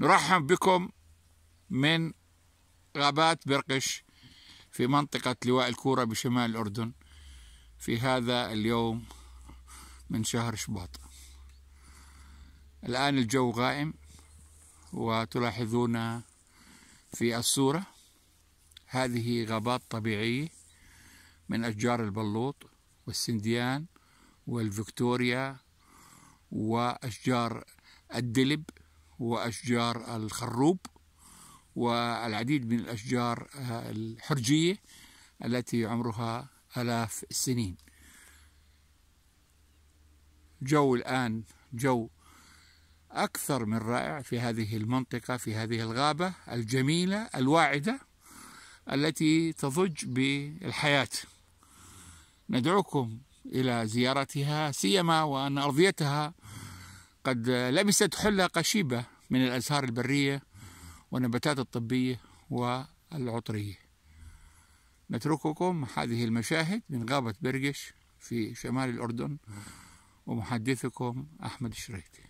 نرحب بكم من غابات برقش في منطقة لواء الكورة بشمال الأردن في هذا اليوم من شهر شباط الآن الجو غائم وتلاحظون في الصورة هذه غابات طبيعية من أشجار البلوط والسنديان والفيكتوريا وأشجار الدلب وأشجار الخروب والعديد من الأشجار آه، الحرجية التي عمرها آلاف السنين جو الآن جو أكثر من رائع في هذه المنطقة في هذه الغابة الجميلة الواعدة التي تضج بالحياة ندعوكم إلى زيارتها سيما وأن أرضيتها قد لبست حلة قشيبة من الأزهار البرية والنباتات الطبية والعطرية نترككم هذه المشاهد من غابة برقش في شمال الأردن ومحدثكم أحمد شريتي